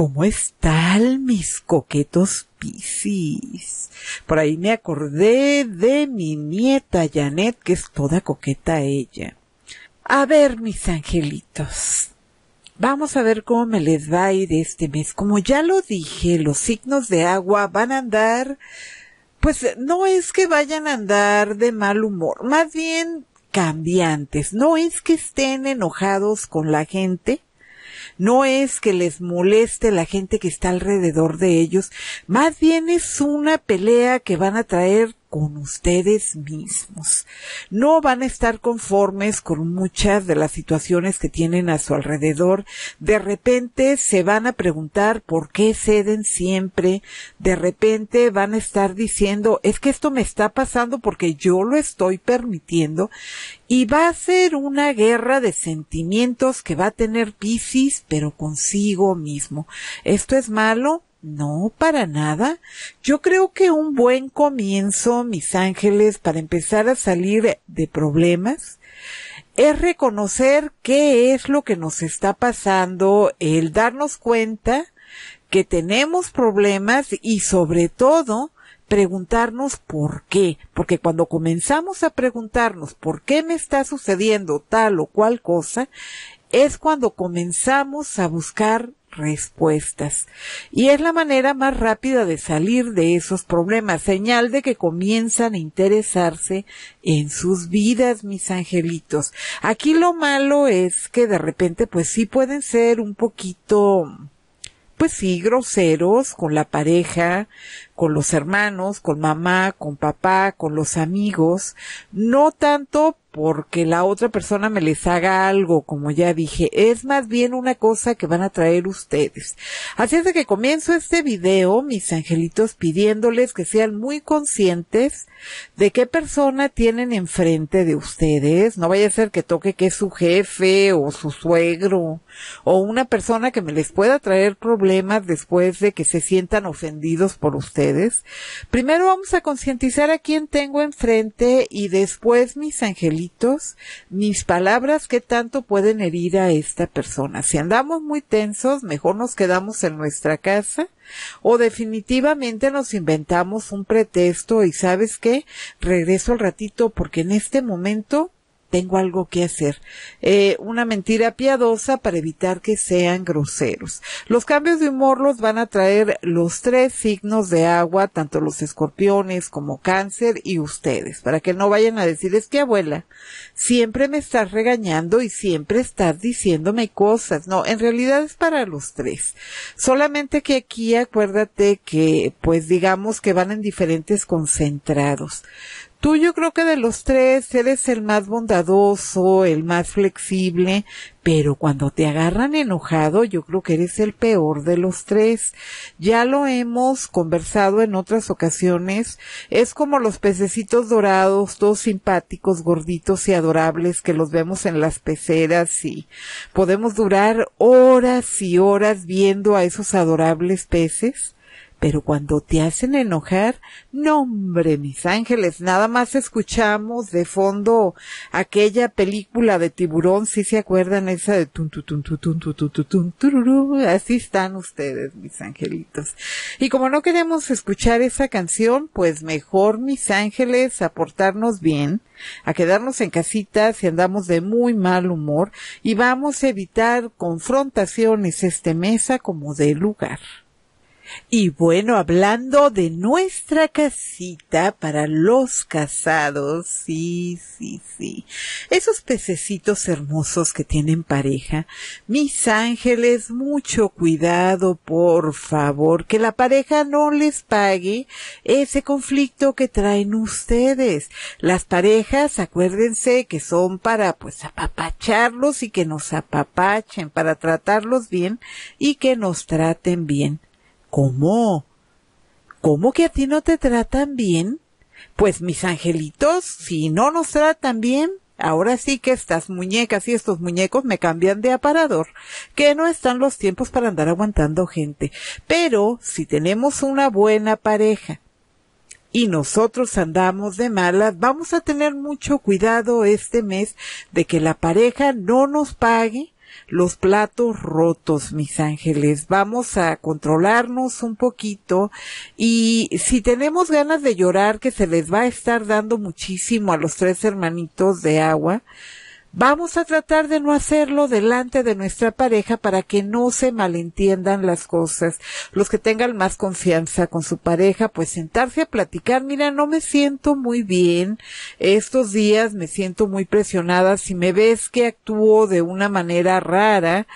¿Cómo están mis coquetos piscis? Por ahí me acordé de mi nieta Janet, que es toda coqueta ella. A ver, mis angelitos. Vamos a ver cómo me les va a ir este mes. Como ya lo dije, los signos de agua van a andar, pues no es que vayan a andar de mal humor, más bien cambiantes. No es que estén enojados con la gente, no es que les moleste la gente que está alrededor de ellos, más bien es una pelea que van a traer con ustedes mismos. No van a estar conformes con muchas de las situaciones que tienen a su alrededor. De repente se van a preguntar por qué ceden siempre. De repente van a estar diciendo, es que esto me está pasando porque yo lo estoy permitiendo. Y va a ser una guerra de sentimientos que va a tener Piscis, pero consigo mismo. Esto es malo, no, para nada. Yo creo que un buen comienzo, mis ángeles, para empezar a salir de problemas, es reconocer qué es lo que nos está pasando, el darnos cuenta que tenemos problemas y sobre todo preguntarnos por qué, porque cuando comenzamos a preguntarnos por qué me está sucediendo tal o cual cosa, es cuando comenzamos a buscar respuestas. Y es la manera más rápida de salir de esos problemas, señal de que comienzan a interesarse en sus vidas, mis angelitos. Aquí lo malo es que de repente pues sí pueden ser un poquito pues sí, groseros con la pareja, con los hermanos, con mamá, con papá, con los amigos, no tanto porque la otra persona me les haga algo, como ya dije, es más bien una cosa que van a traer ustedes. Así es de que comienzo este video, mis angelitos, pidiéndoles que sean muy conscientes de qué persona tienen enfrente de ustedes. No vaya a ser que toque que es su jefe o su suegro o una persona que me les pueda traer problemas después de que se sientan ofendidos por ustedes. Primero vamos a concientizar a quién tengo enfrente y después mis angelitos mis palabras que tanto pueden herir a esta persona. Si andamos muy tensos, mejor nos quedamos en nuestra casa o definitivamente nos inventamos un pretexto y sabes qué, regreso al ratito porque en este momento tengo algo que hacer. Eh, una mentira piadosa para evitar que sean groseros. Los cambios de humor los van a traer los tres signos de agua, tanto los escorpiones como cáncer y ustedes, para que no vayan a decir es que abuela, siempre me estás regañando y siempre estás diciéndome cosas. No, en realidad es para los tres. Solamente que aquí acuérdate que pues digamos que van en diferentes concentrados. Tú yo creo que de los tres eres el más bondadoso, el más flexible, pero cuando te agarran enojado yo creo que eres el peor de los tres. Ya lo hemos conversado en otras ocasiones. Es como los pececitos dorados, todos simpáticos, gorditos y adorables que los vemos en las peceras y podemos durar horas y horas viendo a esos adorables peces pero cuando te hacen enojar, nombre hombre, mis ángeles, nada más escuchamos de fondo aquella película de tiburón, si se acuerdan esa de tun tun tun tun así están ustedes, mis angelitos. Y como no queremos escuchar esa canción, pues mejor, mis ángeles, aportarnos bien, a quedarnos en casitas y andamos de muy mal humor y vamos a evitar confrontaciones este mesa como de lugar. Y bueno, hablando de nuestra casita para los casados, sí, sí, sí. Esos pececitos hermosos que tienen pareja, mis ángeles, mucho cuidado, por favor, que la pareja no les pague ese conflicto que traen ustedes. Las parejas, acuérdense que son para pues apapacharlos y que nos apapachen, para tratarlos bien y que nos traten bien. ¿Cómo? ¿Cómo que a ti no te tratan bien? Pues mis angelitos, si no nos tratan bien, ahora sí que estas muñecas y estos muñecos me cambian de aparador, que no están los tiempos para andar aguantando gente. Pero si tenemos una buena pareja y nosotros andamos de malas, vamos a tener mucho cuidado este mes de que la pareja no nos pague los platos rotos, mis ángeles. Vamos a controlarnos un poquito y si tenemos ganas de llorar, que se les va a estar dando muchísimo a los tres hermanitos de agua, Vamos a tratar de no hacerlo delante de nuestra pareja para que no se malentiendan las cosas. Los que tengan más confianza con su pareja, pues sentarse a platicar, mira, no me siento muy bien, estos días me siento muy presionada, si me ves que actúo de una manera rara,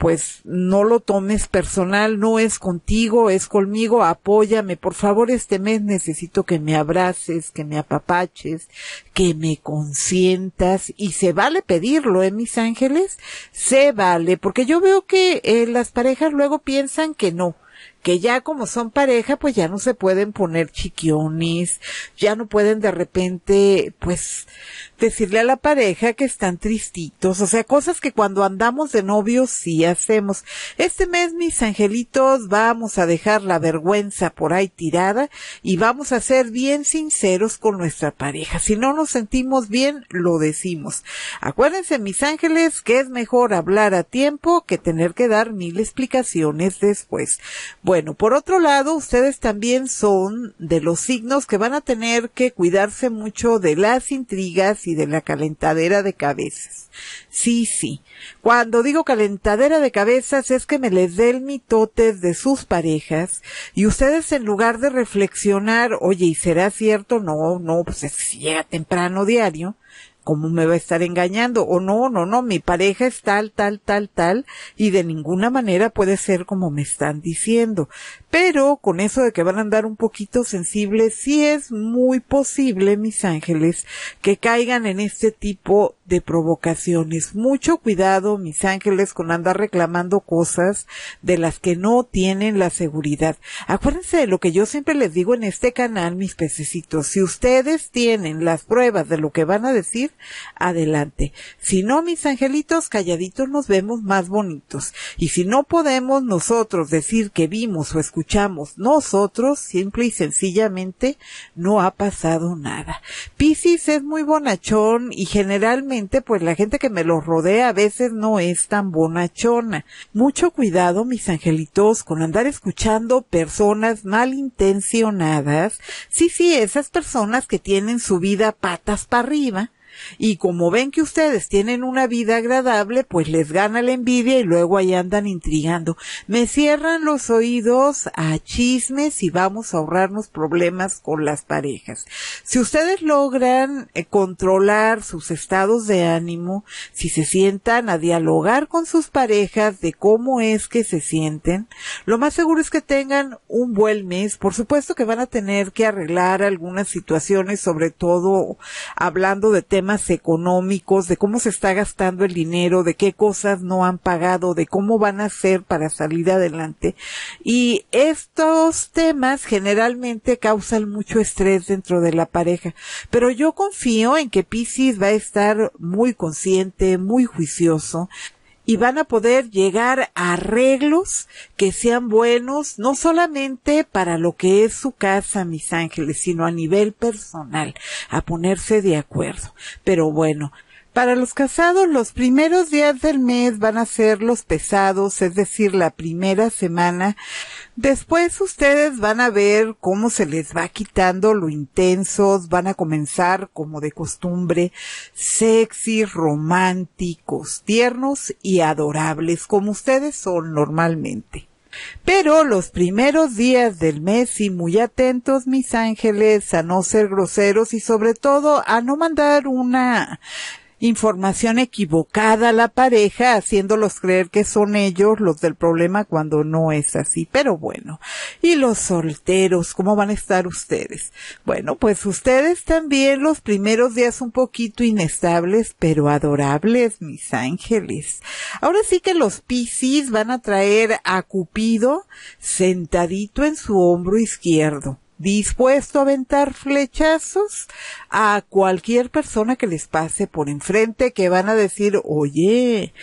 pues no lo tomes personal, no es contigo, es conmigo, apóyame, por favor este mes necesito que me abraces, que me apapaches, que me consientas y se vale pedirlo, ¿eh, mis ángeles? Se vale, porque yo veo que eh, las parejas luego piensan que no, que ya como son pareja, pues ya no se pueden poner chiquiones, ya no pueden de repente, pues, decirle a la pareja que están tristitos, o sea, cosas que cuando andamos de novios sí hacemos. Este mes, mis angelitos, vamos a dejar la vergüenza por ahí tirada y vamos a ser bien sinceros con nuestra pareja. Si no nos sentimos bien, lo decimos. Acuérdense, mis ángeles, que es mejor hablar a tiempo que tener que dar mil explicaciones después. Bueno, por otro lado, ustedes también son de los signos que van a tener que cuidarse mucho de las intrigas y y de la calentadera de cabezas. Sí, sí. Cuando digo calentadera de cabezas es que me les dé el mitote de sus parejas y ustedes en lugar de reflexionar, oye, ¿y será cierto? No, no, pues si llega temprano diario, ¿cómo me va a estar engañando? O no, no, no, mi pareja es tal, tal, tal, tal, y de ninguna manera puede ser como me están diciendo. Pero con eso de que van a andar un poquito sensibles, sí es muy posible, mis ángeles, que caigan en este tipo de provocaciones. Mucho cuidado, mis ángeles, con andar reclamando cosas de las que no tienen la seguridad. Acuérdense de lo que yo siempre les digo en este canal, mis pececitos. Si ustedes tienen las pruebas de lo que van a decir, adelante. Si no, mis angelitos, calladitos nos vemos más bonitos. Y si no podemos nosotros decir que vimos o escuchamos escuchamos nosotros, simple y sencillamente no ha pasado nada. Piscis es muy bonachón y generalmente pues la gente que me lo rodea a veces no es tan bonachona. Mucho cuidado, mis angelitos, con andar escuchando personas malintencionadas. Sí, sí, esas personas que tienen su vida patas para arriba y como ven que ustedes tienen una vida agradable, pues les gana la envidia y luego ahí andan intrigando. Me cierran los oídos a chismes y vamos a ahorrarnos problemas con las parejas. Si ustedes logran eh, controlar sus estados de ánimo, si se sientan a dialogar con sus parejas de cómo es que se sienten, lo más seguro es que tengan un buen mes. Por supuesto que van a tener que arreglar algunas situaciones, sobre todo hablando de temas económicos, de cómo se está gastando el dinero, de qué cosas no han pagado, de cómo van a hacer para salir adelante. Y estos temas generalmente causan mucho estrés dentro de la pareja. Pero yo confío en que Pisces va a estar muy consciente, muy juicioso, y van a poder llegar a arreglos que sean buenos, no solamente para lo que es su casa, mis ángeles, sino a nivel personal, a ponerse de acuerdo. Pero bueno, para los casados, los primeros días del mes van a ser los pesados, es decir, la primera semana. Después ustedes van a ver cómo se les va quitando lo intensos, van a comenzar como de costumbre, sexy, románticos, tiernos y adorables, como ustedes son normalmente. Pero los primeros días del mes y muy atentos mis ángeles a no ser groseros y sobre todo a no mandar una información equivocada a la pareja, haciéndolos creer que son ellos los del problema cuando no es así. Pero bueno, ¿y los solteros? ¿Cómo van a estar ustedes? Bueno, pues ustedes también los primeros días un poquito inestables, pero adorables, mis ángeles. Ahora sí que los Piscis van a traer a Cupido sentadito en su hombro izquierdo dispuesto a aventar flechazos a cualquier persona que les pase por enfrente, que van a decir, oye,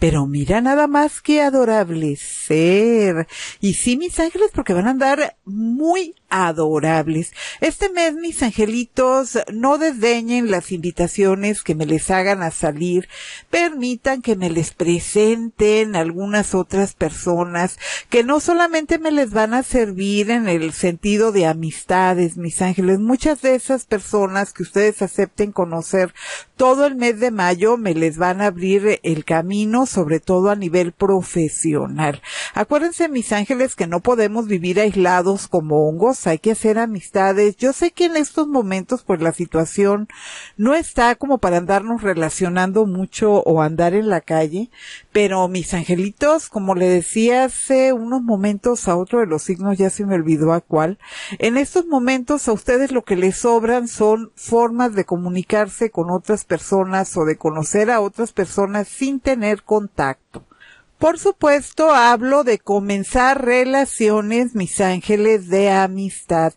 pero mira nada más que adorable ser. Y sí, mis ángeles, porque van a andar muy adorables. Este mes, mis angelitos, no desdeñen las invitaciones que me les hagan a salir. Permitan que me les presenten algunas otras personas que no solamente me les van a servir en el sentido de amistades, mis ángeles. Muchas de esas personas que ustedes acepten conocer todo el mes de mayo me les van a abrir el camino, sobre todo a nivel profesional. Acuérdense, mis ángeles, que no podemos vivir aislados como hongos hay que hacer amistades. Yo sé que en estos momentos pues la situación no está como para andarnos relacionando mucho o andar en la calle, pero mis angelitos, como le decía hace unos momentos a otro de los signos, ya se me olvidó a cuál, en estos momentos a ustedes lo que les sobran son formas de comunicarse con otras personas o de conocer a otras personas sin tener contacto. Por supuesto, hablo de comenzar relaciones, mis ángeles, de amistad.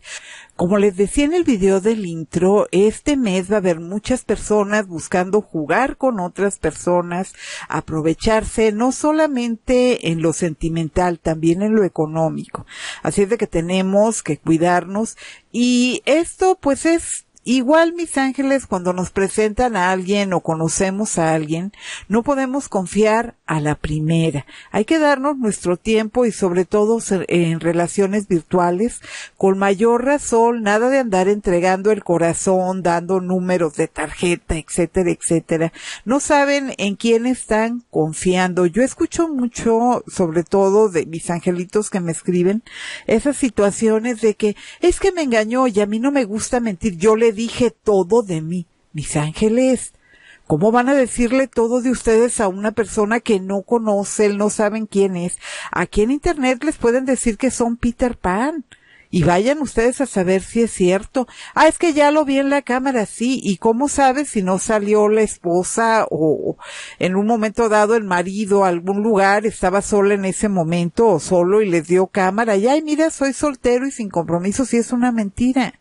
Como les decía en el video del intro, este mes va a haber muchas personas buscando jugar con otras personas, aprovecharse no solamente en lo sentimental, también en lo económico. Así es de que tenemos que cuidarnos y esto pues es Igual, mis ángeles, cuando nos presentan a alguien o conocemos a alguien, no podemos confiar a la primera. Hay que darnos nuestro tiempo y sobre todo en relaciones virtuales, con mayor razón, nada de andar entregando el corazón, dando números de tarjeta, etcétera, etcétera. No saben en quién están confiando. Yo escucho mucho, sobre todo de mis angelitos que me escriben, esas situaciones de que es que me engañó y a mí no me gusta mentir. Yo le dije todo de mí. Mis ángeles, ¿Cómo van a decirle todo de ustedes a una persona que no él no saben quién es? Aquí en Internet les pueden decir que son Peter Pan. Y vayan ustedes a saber si es cierto. Ah, es que ya lo vi en la cámara, sí. ¿Y cómo sabe si no salió la esposa o en un momento dado el marido a algún lugar, estaba sola en ese momento o solo y les dio cámara? Y ay, mira, soy soltero y sin compromiso, si es una mentira.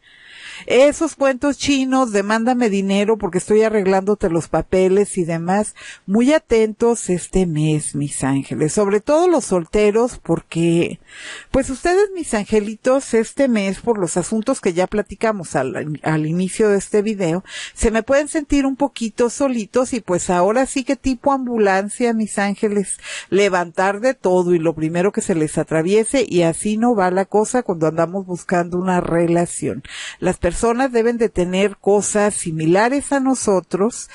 Esos cuentos chinos, demándame dinero porque estoy arreglándote los papeles y demás. Muy atentos este mes, mis ángeles. Sobre todo los solteros porque, pues ustedes, mis angelitos, este mes, por los asuntos que ya platicamos al, al inicio de este video, se me pueden sentir un poquito solitos y pues ahora sí que tipo ambulancia, mis ángeles, levantar de todo y lo primero que se les atraviese y así no va la cosa cuando andamos buscando una relación. Las personas deben de tener cosas similares a nosotros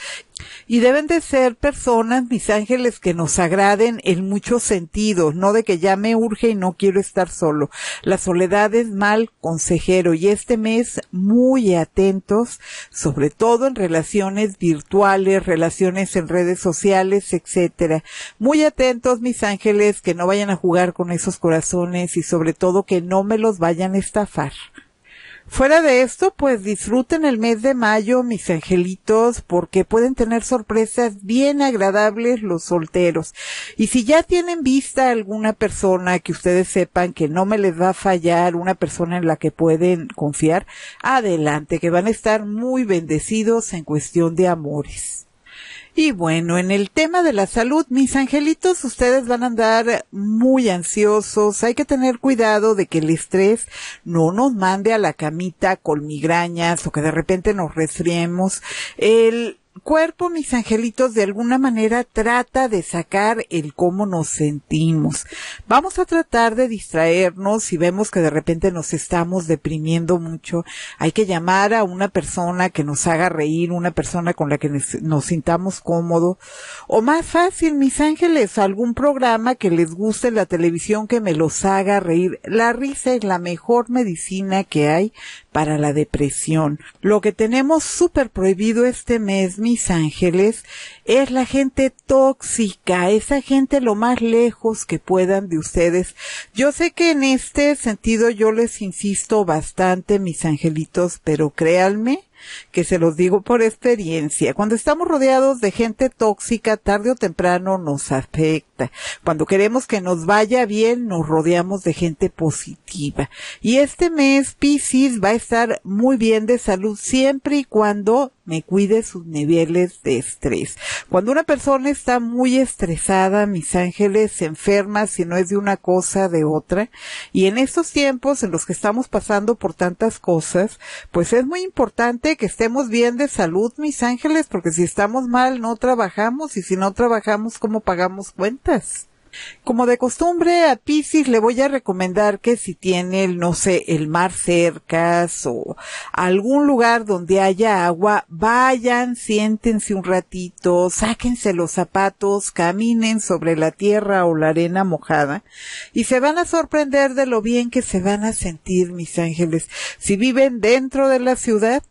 y deben de ser personas, mis ángeles, que nos agraden en muchos sentidos, no de que ya me urge y no quiero estar solo. La soledad es mal consejero y este mes muy atentos, sobre todo en relaciones virtuales, relaciones en redes sociales, etcétera. Muy atentos, mis ángeles, que no vayan a jugar con esos corazones y sobre todo que no me los vayan a estafar. Fuera de esto, pues disfruten el mes de mayo, mis angelitos, porque pueden tener sorpresas bien agradables los solteros. Y si ya tienen vista alguna persona que ustedes sepan que no me les va a fallar, una persona en la que pueden confiar, adelante, que van a estar muy bendecidos en cuestión de amores. Y bueno, en el tema de la salud, mis angelitos, ustedes van a andar muy ansiosos. Hay que tener cuidado de que el estrés no nos mande a la camita con migrañas o que de repente nos resfriemos. El cuerpo, mis angelitos, de alguna manera trata de sacar el cómo nos sentimos. Vamos a tratar de distraernos si vemos que de repente nos estamos deprimiendo mucho. Hay que llamar a una persona que nos haga reír, una persona con la que nos sintamos cómodo. O más fácil, mis ángeles, algún programa que les guste en la televisión que me los haga reír. La risa es la mejor medicina que hay para la depresión. Lo que tenemos súper prohibido este mes, mis ángeles, es la gente tóxica, esa gente lo más lejos que puedan de ustedes. Yo sé que en este sentido yo les insisto bastante, mis angelitos, pero créanme, que se los digo por experiencia. Cuando estamos rodeados de gente tóxica, tarde o temprano nos afecta. Cuando queremos que nos vaya bien, nos rodeamos de gente positiva. Y este mes Pisces va a estar muy bien de salud siempre y cuando me cuide sus niveles de estrés. Cuando una persona está muy estresada, mis ángeles, se enferma, si no es de una cosa, de otra. Y en estos tiempos en los que estamos pasando por tantas cosas, pues es muy importante que estemos bien de salud, mis ángeles, porque si estamos mal no trabajamos y si no trabajamos, ¿cómo pagamos cuentas? Como de costumbre, a Pisces le voy a recomendar que si tiene, no sé, el mar cerca o algún lugar donde haya agua, vayan, siéntense un ratito, sáquense los zapatos, caminen sobre la tierra o la arena mojada y se van a sorprender de lo bien que se van a sentir, mis ángeles. Si viven dentro de la ciudad,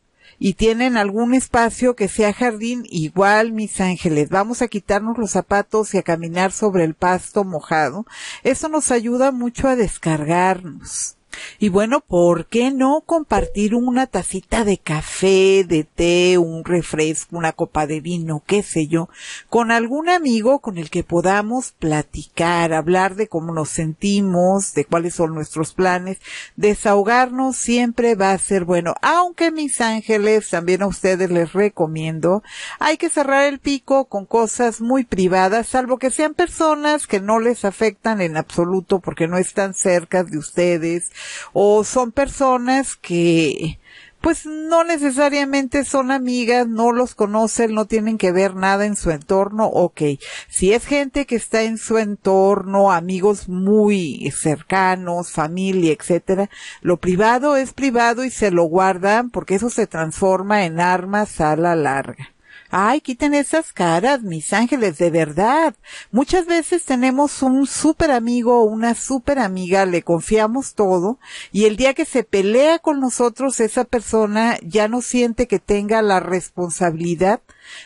y tienen algún espacio que sea jardín, igual mis ángeles, vamos a quitarnos los zapatos y a caminar sobre el pasto mojado. Eso nos ayuda mucho a descargarnos. Y bueno, ¿por qué no compartir una tacita de café, de té, un refresco, una copa de vino, qué sé yo, con algún amigo con el que podamos platicar, hablar de cómo nos sentimos, de cuáles son nuestros planes? Desahogarnos siempre va a ser bueno, aunque mis ángeles, también a ustedes les recomiendo, hay que cerrar el pico con cosas muy privadas, salvo que sean personas que no les afectan en absoluto porque no están cerca de ustedes, o son personas que pues no necesariamente son amigas, no los conocen, no tienen que ver nada en su entorno, ok. Si es gente que está en su entorno, amigos muy cercanos, familia, etcétera, lo privado es privado y se lo guardan porque eso se transforma en armas a la larga. Ay, quiten esas caras, mis ángeles, de verdad. Muchas veces tenemos un súper amigo o una súper amiga, le confiamos todo y el día que se pelea con nosotros, esa persona ya no siente que tenga la responsabilidad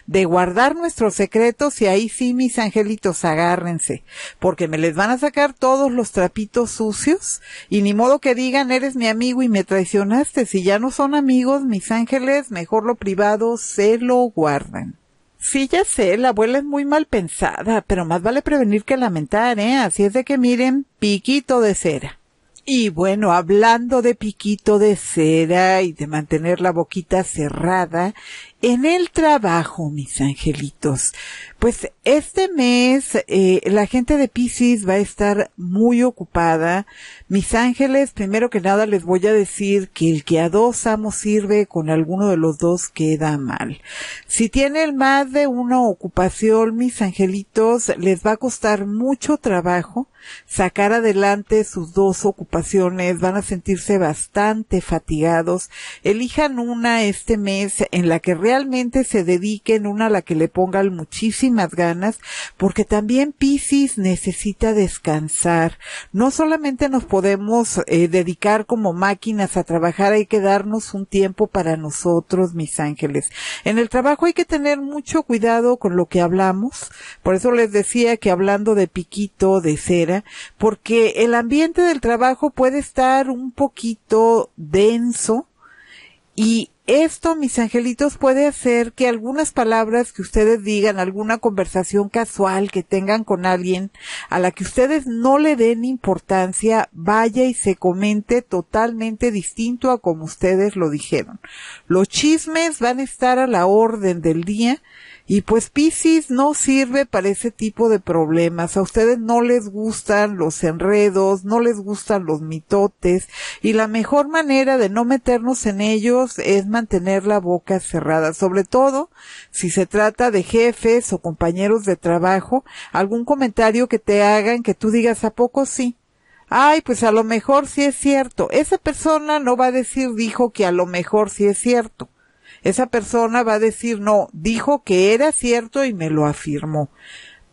de guardar nuestros secretos y ahí sí, mis angelitos, agárrense, porque me les van a sacar todos los trapitos sucios y ni modo que digan, eres mi amigo y me traicionaste. Si ya no son amigos, mis ángeles, mejor lo privado se lo guardan. Sí, ya sé, la abuela es muy mal pensada, pero más vale prevenir que lamentar, ¿eh? Así es de que miren, piquito de cera. Y bueno, hablando de piquito de cera y de mantener la boquita cerrada en el trabajo, mis angelitos. Pues este mes eh, la gente de Pisces va a estar muy ocupada. Mis ángeles, primero que nada les voy a decir que el que a dos amos sirve con alguno de los dos queda mal. Si tienen más de una ocupación, mis angelitos, les va a costar mucho trabajo sacar adelante sus dos ocupaciones, van a sentirse bastante fatigados. Elijan una este mes en la que realmente se dediquen, una a la que le pongan muchísimas ganas, porque también Pisces necesita descansar. No solamente nos podemos eh, dedicar como máquinas a trabajar, hay que darnos un tiempo para nosotros, mis ángeles. En el trabajo hay que tener mucho cuidado con lo que hablamos, por eso les decía que hablando de piquito, de cera, porque el ambiente del trabajo puede estar un poquito denso y esto, mis angelitos, puede hacer que algunas palabras que ustedes digan, alguna conversación casual que tengan con alguien a la que ustedes no le den importancia, vaya y se comente totalmente distinto a como ustedes lo dijeron. Los chismes van a estar a la orden del día y pues Pisces no sirve para ese tipo de problemas. A ustedes no les gustan los enredos, no les gustan los mitotes y la mejor manera de no meternos en ellos es mantener la boca cerrada, sobre todo si se trata de jefes o compañeros de trabajo, algún comentario que te hagan que tú digas a poco sí. Ay, pues a lo mejor sí es cierto. Esa persona no va a decir dijo que a lo mejor sí es cierto esa persona va a decir, no, dijo que era cierto y me lo afirmó.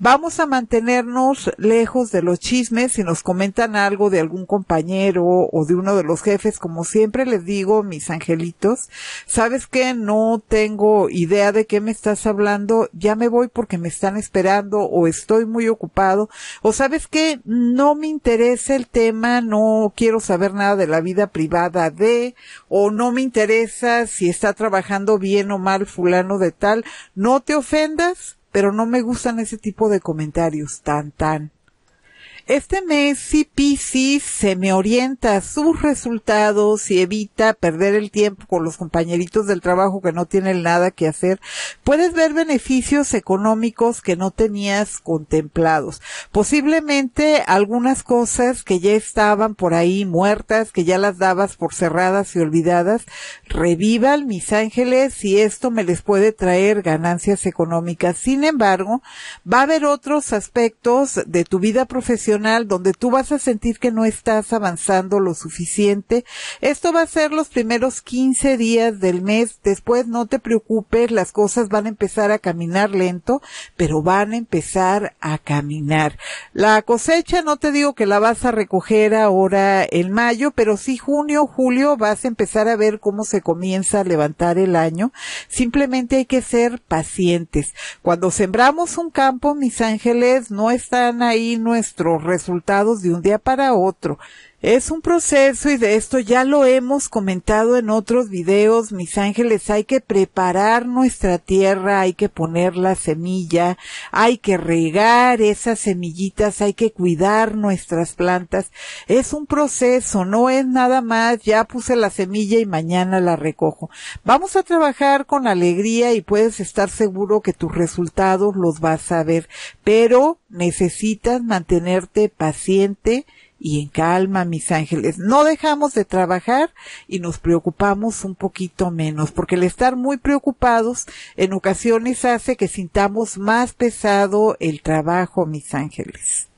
Vamos a mantenernos lejos de los chismes. Si nos comentan algo de algún compañero o de uno de los jefes, como siempre les digo, mis angelitos, ¿sabes que No tengo idea de qué me estás hablando. Ya me voy porque me están esperando o estoy muy ocupado. O sabes que No me interesa el tema, no quiero saber nada de la vida privada de o no me interesa si está trabajando bien o mal fulano de tal. No te ofendas pero no me gustan ese tipo de comentarios tan, tan este mes si pc se me orienta a sus resultados y evita perder el tiempo con los compañeritos del trabajo que no tienen nada que hacer. Puedes ver beneficios económicos que no tenías contemplados. Posiblemente algunas cosas que ya estaban por ahí muertas, que ya las dabas por cerradas y olvidadas, revivan mis ángeles y esto me les puede traer ganancias económicas. Sin embargo, va a haber otros aspectos de tu vida profesional donde tú vas a sentir que no estás avanzando lo suficiente. Esto va a ser los primeros 15 días del mes. Después no te preocupes, las cosas van a empezar a caminar lento, pero van a empezar a caminar. La cosecha no te digo que la vas a recoger ahora en mayo, pero sí junio, julio vas a empezar a ver cómo se comienza a levantar el año. Simplemente hay que ser pacientes. Cuando sembramos un campo, mis ángeles, no están ahí nuestros resultados de un día para otro. Es un proceso y de esto ya lo hemos comentado en otros videos, mis ángeles, hay que preparar nuestra tierra, hay que poner la semilla, hay que regar esas semillitas, hay que cuidar nuestras plantas. Es un proceso, no es nada más, ya puse la semilla y mañana la recojo. Vamos a trabajar con alegría y puedes estar seguro que tus resultados los vas a ver, pero necesitas mantenerte paciente, y en calma, mis ángeles. No dejamos de trabajar y nos preocupamos un poquito menos, porque el estar muy preocupados en ocasiones hace que sintamos más pesado el trabajo, mis ángeles.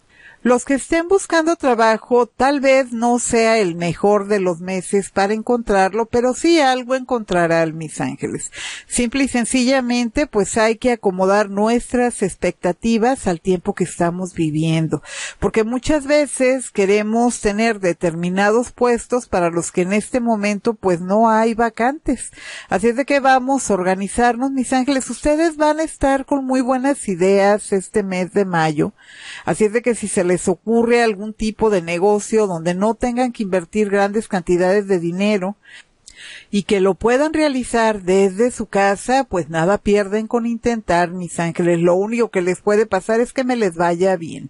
Los que estén buscando trabajo, tal vez no sea el mejor de los meses para encontrarlo, pero sí algo encontrarán, mis ángeles. Simple y sencillamente, pues hay que acomodar nuestras expectativas al tiempo que estamos viviendo, porque muchas veces queremos tener determinados puestos para los que en este momento pues no hay vacantes. Así es de que vamos a organizarnos, mis ángeles. Ustedes van a estar con muy buenas ideas este mes de mayo. Así es de que si se les les ocurre algún tipo de negocio donde no tengan que invertir grandes cantidades de dinero y que lo puedan realizar desde su casa, pues nada pierden con intentar, mis ángeles. Lo único que les puede pasar es que me les vaya bien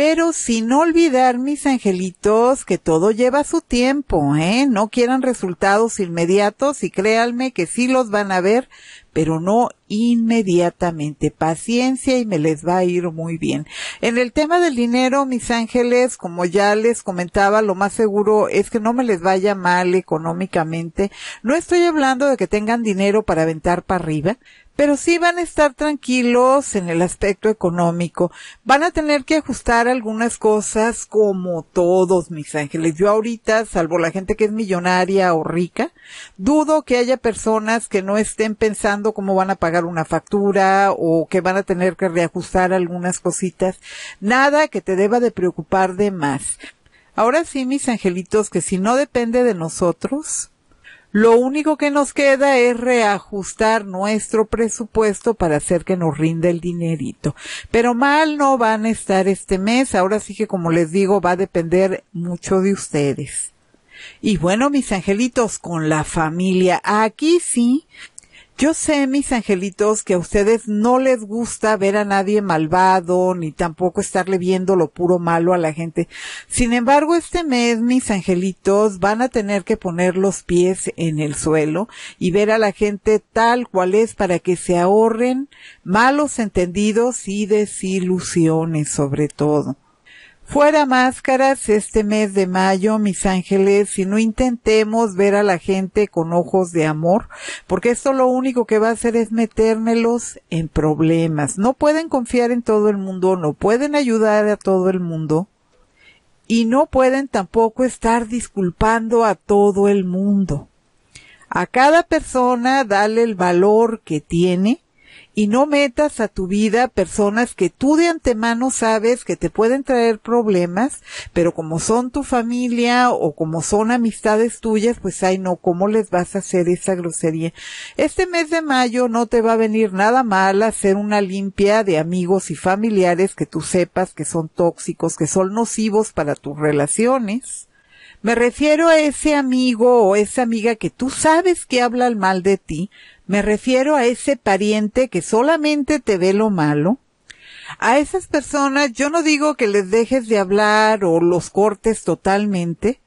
pero sin olvidar, mis angelitos, que todo lleva su tiempo, ¿eh? No quieran resultados inmediatos y créanme que sí los van a ver, pero no inmediatamente. Paciencia y me les va a ir muy bien. En el tema del dinero, mis ángeles, como ya les comentaba, lo más seguro es que no me les vaya mal económicamente. No estoy hablando de que tengan dinero para aventar para arriba, pero sí van a estar tranquilos en el aspecto económico. Van a tener que ajustar algunas cosas como todos mis ángeles. Yo ahorita, salvo la gente que es millonaria o rica, dudo que haya personas que no estén pensando cómo van a pagar una factura o que van a tener que reajustar algunas cositas. Nada que te deba de preocupar de más. Ahora sí, mis angelitos, que si no depende de nosotros, lo único que nos queda es reajustar nuestro presupuesto para hacer que nos rinda el dinerito. Pero mal no van a estar este mes. Ahora sí que como les digo va a depender mucho de ustedes. Y bueno, mis angelitos, con la familia, aquí sí yo sé, mis angelitos, que a ustedes no les gusta ver a nadie malvado, ni tampoco estarle viendo lo puro malo a la gente. Sin embargo, este mes, mis angelitos, van a tener que poner los pies en el suelo y ver a la gente tal cual es para que se ahorren malos entendidos y desilusiones sobre todo. Fuera máscaras este mes de mayo, mis ángeles, si no intentemos ver a la gente con ojos de amor, porque esto lo único que va a hacer es metérmelos en problemas. No pueden confiar en todo el mundo, no pueden ayudar a todo el mundo y no pueden tampoco estar disculpando a todo el mundo. A cada persona dale el valor que tiene y no metas a tu vida personas que tú de antemano sabes que te pueden traer problemas, pero como son tu familia o como son amistades tuyas, pues ay no, ¿cómo les vas a hacer esa grosería? Este mes de mayo no te va a venir nada mal hacer una limpia de amigos y familiares que tú sepas que son tóxicos, que son nocivos para tus relaciones. Me refiero a ese amigo o esa amiga que tú sabes que habla mal de ti, me refiero a ese pariente que solamente te ve lo malo. A esas personas yo no digo que les dejes de hablar o los cortes totalmente,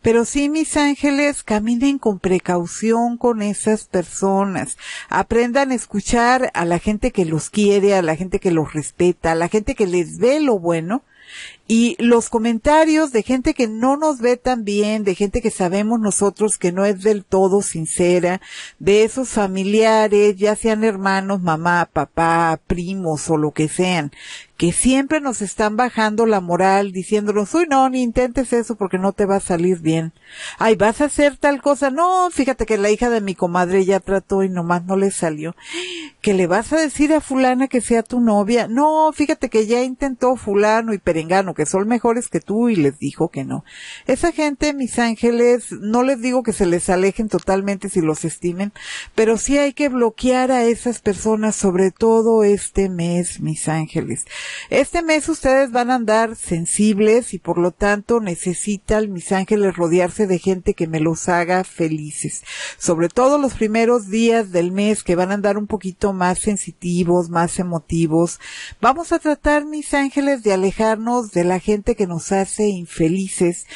pero sí, mis ángeles, caminen con precaución con esas personas. Aprendan a escuchar a la gente que los quiere, a la gente que los respeta, a la gente que les ve lo bueno y los comentarios de gente que no nos ve tan bien, de gente que sabemos nosotros que no es del todo sincera, de esos familiares, ya sean hermanos, mamá, papá, primos o lo que sean, que siempre nos están bajando la moral diciéndonos, uy, no, ni intentes eso porque no te va a salir bien. Ay, vas a hacer tal cosa. No, fíjate que la hija de mi comadre ya trató y nomás no le salió. Que le vas a decir a fulana que sea tu novia. No, fíjate que ya intentó fulano y perengano que son mejores que tú y les dijo que no. Esa gente, mis ángeles, no les digo que se les alejen totalmente si los estimen, pero sí hay que bloquear a esas personas, sobre todo este mes, mis ángeles. Este mes ustedes van a andar sensibles y por lo tanto necesitan, mis ángeles, rodearse de gente que me los haga felices. Sobre todo los primeros días del mes que van a andar un poquito más sensitivos, más emotivos. Vamos a tratar, mis ángeles, de alejarnos de la gente que nos hace infelices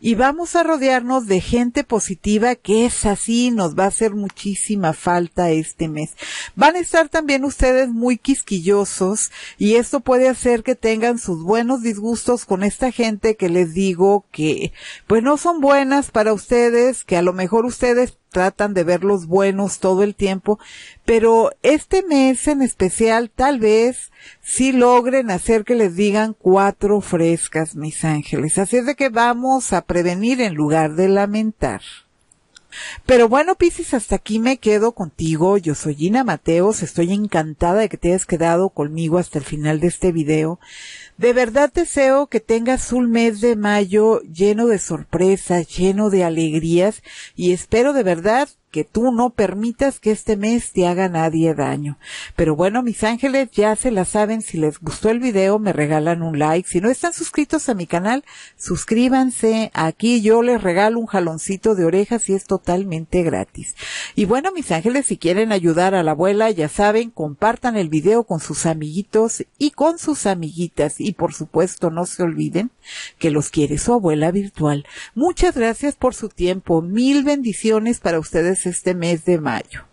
y vamos a rodearnos de gente positiva que es así, nos va a hacer muchísima falta este mes. Van a estar también ustedes muy quisquillosos y esto puede hacer que tengan sus buenos disgustos con esta gente que les digo que pues no son buenas para ustedes, que a lo mejor ustedes tratan de ver los buenos todo el tiempo, pero este mes en especial tal vez sí logren hacer que les digan cuatro frescas, mis ángeles. Así es de que vamos a prevenir en lugar de lamentar. Pero bueno, Pisces, hasta aquí me quedo contigo. Yo soy Gina Mateos. Estoy encantada de que te hayas quedado conmigo hasta el final de este video. De verdad deseo que tengas un mes de mayo lleno de sorpresas, lleno de alegrías y espero de verdad que tú no permitas que este mes te haga nadie daño. Pero bueno, mis ángeles ya se la saben, si les gustó el video me regalan un like, si no están suscritos a mi canal, suscríbanse, aquí yo les regalo un jaloncito de orejas y es totalmente gratis. Y bueno, mis ángeles, si quieren ayudar a la abuela, ya saben, compartan el video con sus amiguitos y con sus amiguitas y por supuesto no se olviden que los quiere su abuela virtual. Muchas gracias por su tiempo. Mil bendiciones para ustedes este mes de mayo.